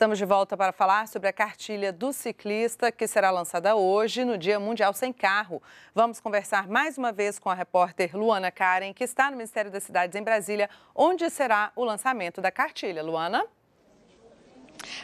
Estamos de volta para falar sobre a cartilha do ciclista que será lançada hoje no Dia Mundial Sem Carro. Vamos conversar mais uma vez com a repórter Luana Karen, que está no Ministério das Cidades em Brasília, onde será o lançamento da cartilha. Luana?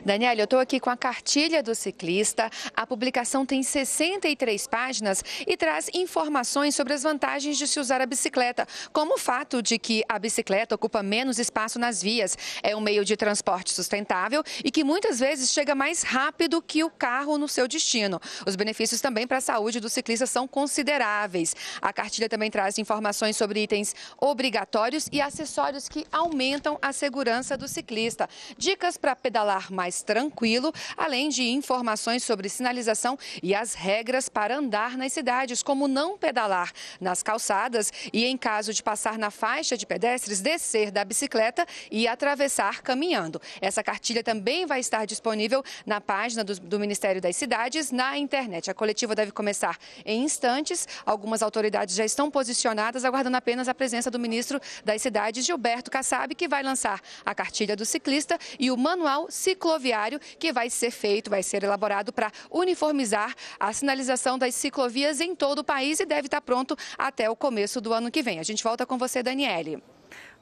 Daniela, eu estou aqui com a cartilha do ciclista. A publicação tem 63 páginas e traz informações sobre as vantagens de se usar a bicicleta, como o fato de que a bicicleta ocupa menos espaço nas vias, é um meio de transporte sustentável e que muitas vezes chega mais rápido que o carro no seu destino. Os benefícios também para a saúde do ciclista são consideráveis. A cartilha também traz informações sobre itens obrigatórios e acessórios que aumentam a segurança do ciclista. Dicas para pedalar mais mais tranquilo, além de informações sobre sinalização e as regras para andar nas cidades, como não pedalar nas calçadas e, em caso de passar na faixa de pedestres, descer da bicicleta e atravessar caminhando. Essa cartilha também vai estar disponível na página do, do Ministério das Cidades na internet. A coletiva deve começar em instantes. Algumas autoridades já estão posicionadas, aguardando apenas a presença do ministro das Cidades, Gilberto Kassab, que vai lançar a cartilha do ciclista e o manual ciclo rodoviário que vai ser feito, vai ser elaborado para uniformizar a sinalização das ciclovias em todo o país e deve estar tá pronto até o começo do ano que vem. A gente volta com você, Daniele.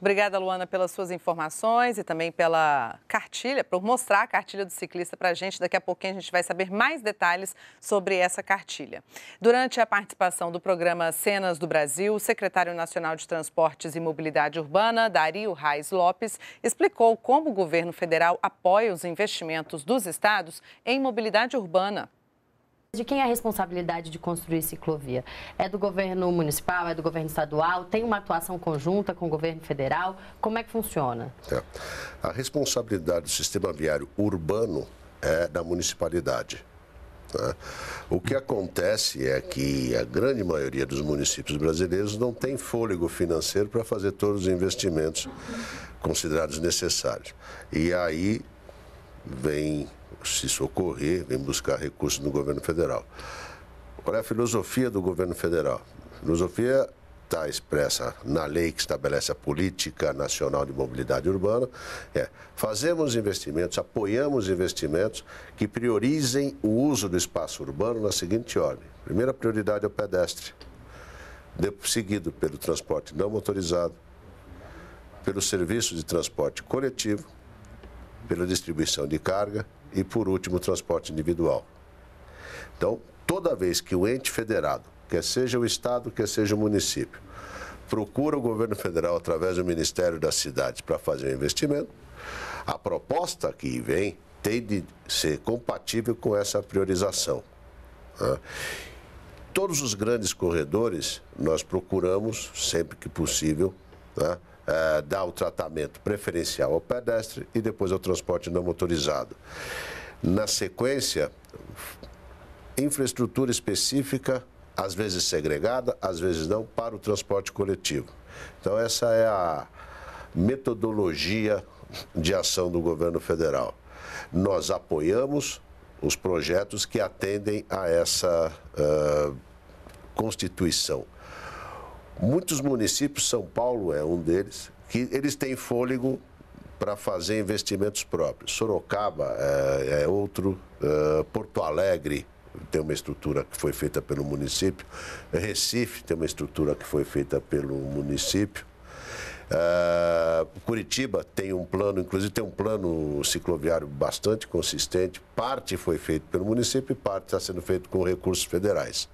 Obrigada, Luana, pelas suas informações e também pela cartilha, por mostrar a cartilha do ciclista para a gente. Daqui a pouquinho a gente vai saber mais detalhes sobre essa cartilha. Durante a participação do programa Cenas do Brasil, o secretário nacional de Transportes e Mobilidade Urbana, Dario Reis Lopes, explicou como o governo federal apoia os investimentos dos estados em mobilidade urbana. De quem é a responsabilidade de construir ciclovia? É do governo municipal, é do governo estadual? Tem uma atuação conjunta com o governo federal? Como é que funciona? É. A responsabilidade do sistema viário urbano é da municipalidade. Né? O que acontece é que a grande maioria dos municípios brasileiros não tem fôlego financeiro para fazer todos os investimentos considerados necessários. E aí vem se socorrer, vem buscar recursos no governo federal. Qual é a filosofia do governo federal? A filosofia está expressa na lei que estabelece a política nacional de mobilidade urbana, é fazemos investimentos, apoiamos investimentos que priorizem o uso do espaço urbano na seguinte ordem. Primeira prioridade é o pedestre, seguido pelo transporte não motorizado, pelo serviço de transporte coletivo, pela distribuição de carga e, por último, o transporte individual. Então, toda vez que o ente federado, quer seja o Estado, quer seja o município, procura o governo federal através do Ministério das Cidades para fazer um investimento, a proposta que vem tem de ser compatível com essa priorização. Né? Todos os grandes corredores nós procuramos, sempre que possível, né, eh, dá o tratamento preferencial ao pedestre e depois ao transporte não motorizado. Na sequência, infraestrutura específica, às vezes segregada, às vezes não, para o transporte coletivo. Então, essa é a metodologia de ação do governo federal. Nós apoiamos os projetos que atendem a essa uh, constituição Muitos municípios, São Paulo é um deles, que eles têm fôlego para fazer investimentos próprios. Sorocaba é, é outro, é, Porto Alegre tem uma estrutura que foi feita pelo município, Recife tem uma estrutura que foi feita pelo município. Uh, Curitiba tem um plano, inclusive tem um plano cicloviário bastante consistente. Parte foi feito pelo município e parte está sendo feito com recursos federais.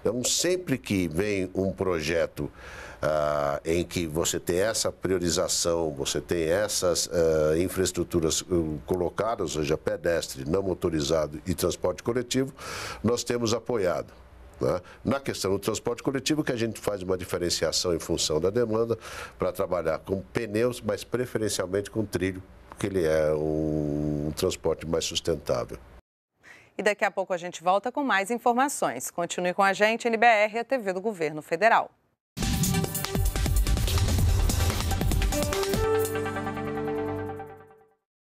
Então, sempre que vem um projeto Uh, em que você tem essa priorização, você tem essas uh, infraestruturas colocadas, ou seja, pedestre, não motorizado e transporte coletivo, nós temos apoiado. Né? Na questão do transporte coletivo, que a gente faz uma diferenciação em função da demanda para trabalhar com pneus, mas preferencialmente com trilho, porque ele é um transporte mais sustentável. E daqui a pouco a gente volta com mais informações. Continue com a gente, NBR, a TV do Governo Federal.